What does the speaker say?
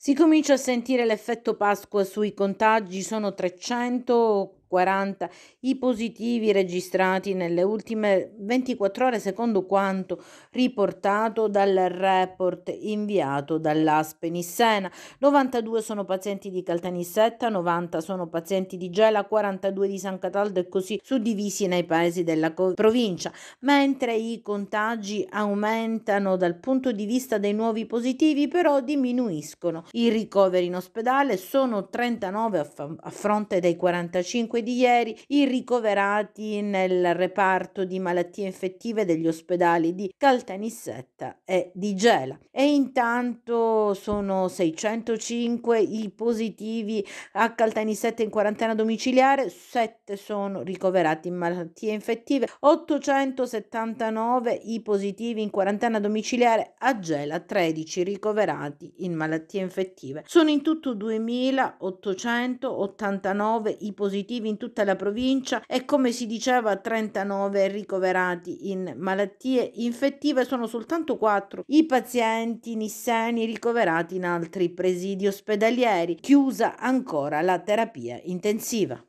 Si comincia a sentire l'effetto Pasqua sui contagi, sono 300 40 i positivi registrati nelle ultime 24 ore secondo quanto riportato dal report inviato dall'Aspenissena. in 92 sono pazienti di Caltanissetta, 90 sono pazienti di Gela, 42 di San Cataldo e così suddivisi nei paesi della provincia, mentre i contagi aumentano dal punto di vista dei nuovi positivi, però diminuiscono. I ricoveri in ospedale sono 39 a, a fronte dei 45 comunque di ieri i ricoverati nel reparto di malattie infettive degli ospedali di Caltanissetta e di Gela. E intanto sono 605 i positivi a Caltanissetta in quarantena domiciliare, 7 sono ricoverati in malattie infettive, 879 i positivi in quarantena domiciliare a Gela, 13 ricoverati in malattie infettive. Sono in tutto 2889 i positivi positivi in tutta la provincia e come si diceva 39 ricoverati in malattie infettive sono soltanto 4 i pazienti nisseni ricoverati in altri presidi ospedalieri, chiusa ancora la terapia intensiva.